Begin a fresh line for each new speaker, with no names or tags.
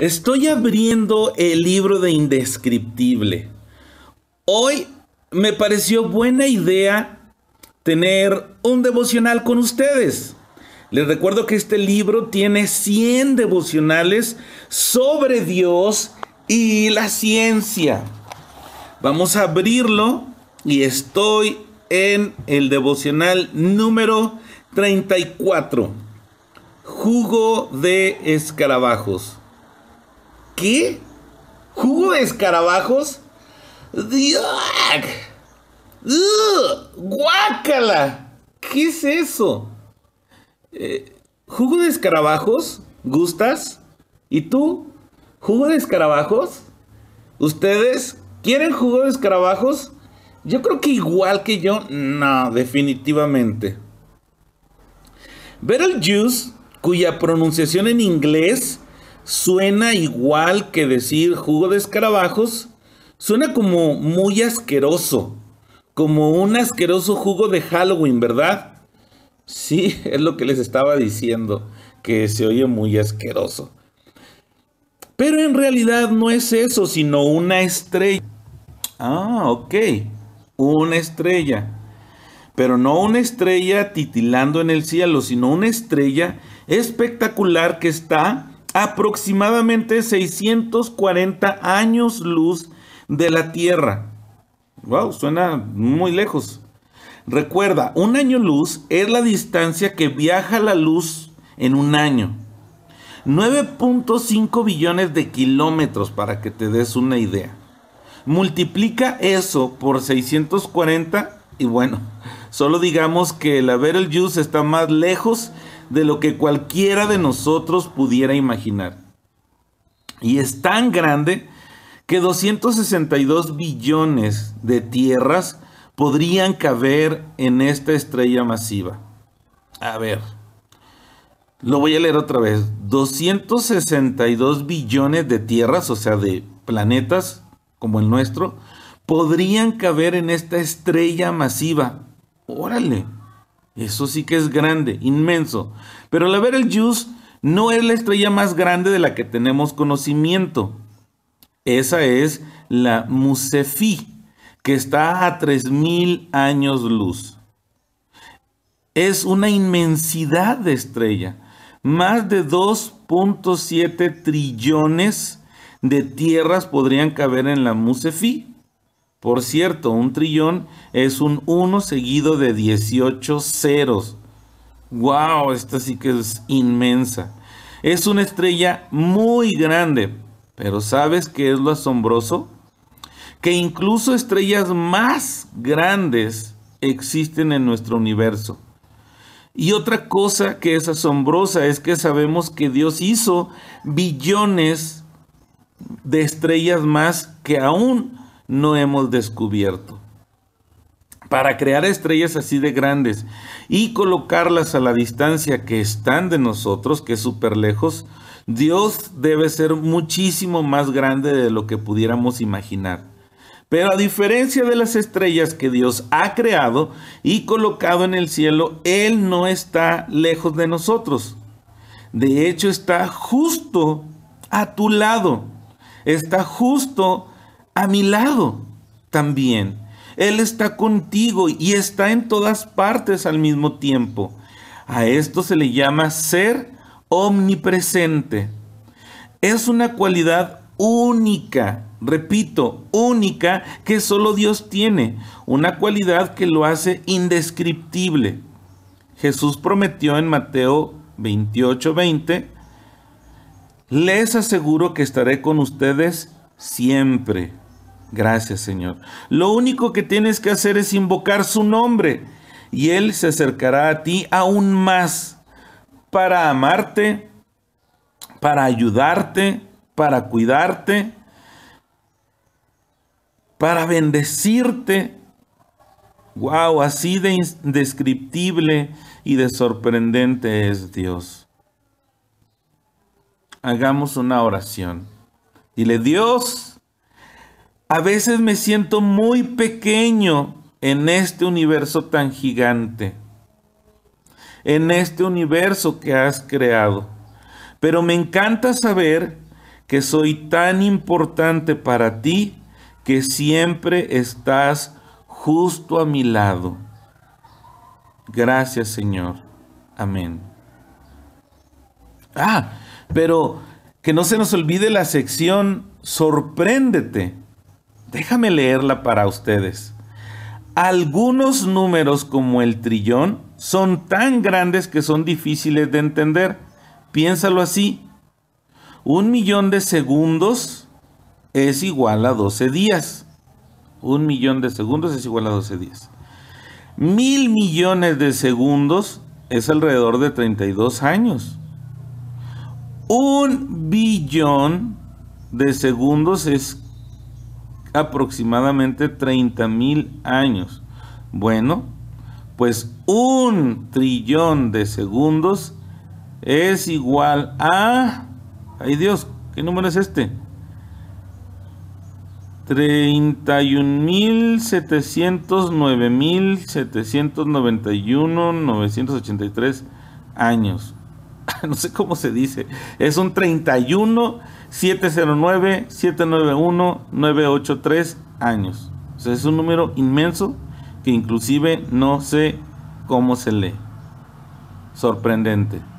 Estoy abriendo el libro de Indescriptible. Hoy me pareció buena idea tener un devocional con ustedes. Les recuerdo que este libro tiene 100 devocionales sobre Dios y la ciencia. Vamos a abrirlo y estoy en el devocional número 34. Jugo de escarabajos. ¿Qué? ¿Jugo de escarabajos? Diak. ¡Guácala! ¿Qué es eso? Eh, ¿Jugo de escarabajos? ¿Gustas? ¿Y tú? ¿Jugo de escarabajos? ¿Ustedes quieren jugo de escarabajos? Yo creo que igual que yo, no, definitivamente. juice, cuya pronunciación en inglés suena igual que decir jugo de escarabajos, suena como muy asqueroso, como un asqueroso jugo de Halloween, ¿verdad? Sí, es lo que les estaba diciendo, que se oye muy asqueroso. Pero en realidad no es eso, sino una estrella. Ah, ok, una estrella. Pero no una estrella titilando en el cielo, sino una estrella espectacular que está aproximadamente 640 años luz de la Tierra. Wow, suena muy lejos. Recuerda, un año luz es la distancia que viaja la luz en un año. 9.5 billones de kilómetros para que te des una idea. Multiplica eso por 640 y bueno, solo digamos que la Betelgeuse está más lejos de lo que cualquiera de nosotros pudiera imaginar. Y es tan grande que 262 billones de tierras podrían caber en esta estrella masiva. A ver, lo voy a leer otra vez. 262 billones de tierras, o sea, de planetas como el nuestro, podrían caber en esta estrella masiva. Órale. Eso sí que es grande, inmenso. Pero la Betelgeuse no es la estrella más grande de la que tenemos conocimiento. Esa es la Musefi, que está a 3.000 años luz. Es una inmensidad de estrella. Más de 2.7 trillones de tierras podrían caber en la Musefi. Por cierto, un trillón es un 1 seguido de 18 ceros. ¡Wow! Esta sí que es inmensa. Es una estrella muy grande. Pero ¿sabes qué es lo asombroso? Que incluso estrellas más grandes existen en nuestro universo. Y otra cosa que es asombrosa es que sabemos que Dios hizo billones de estrellas más que aún no hemos descubierto. Para crear estrellas así de grandes y colocarlas a la distancia que están de nosotros, que es súper lejos, Dios debe ser muchísimo más grande de lo que pudiéramos imaginar. Pero a diferencia de las estrellas que Dios ha creado y colocado en el cielo, Él no está lejos de nosotros. De hecho, está justo a tu lado. Está justo a mi lado también. Él está contigo y está en todas partes al mismo tiempo. A esto se le llama ser omnipresente. Es una cualidad única, repito, única que solo Dios tiene, una cualidad que lo hace indescriptible. Jesús prometió en Mateo 20 les aseguro que estaré con ustedes siempre Gracias, Señor. Lo único que tienes que hacer es invocar su nombre y Él se acercará a ti aún más para amarte, para ayudarte, para cuidarte, para bendecirte. Wow, así de indescriptible y de sorprendente es Dios. Hagamos una oración. Dile, Dios, a veces me siento muy pequeño en este universo tan gigante, en este universo que has creado. Pero me encanta saber que soy tan importante para ti que siempre estás justo a mi lado. Gracias Señor. Amén. Ah, pero que no se nos olvide la sección sorpréndete. Déjame leerla para ustedes. Algunos números como el trillón son tan grandes que son difíciles de entender. Piénsalo así. Un millón de segundos es igual a 12 días. Un millón de segundos es igual a 12 días. Mil millones de segundos es alrededor de 32 años. Un billón de segundos es aproximadamente 30 mil años. Bueno, pues un trillón de segundos es igual a... ¡Ay Dios! ¿Qué número es este? 31.709.791.983 años. No sé cómo se dice. Es un 31 709-791-983 años. es un número inmenso que inclusive no sé cómo se lee. Sorprendente.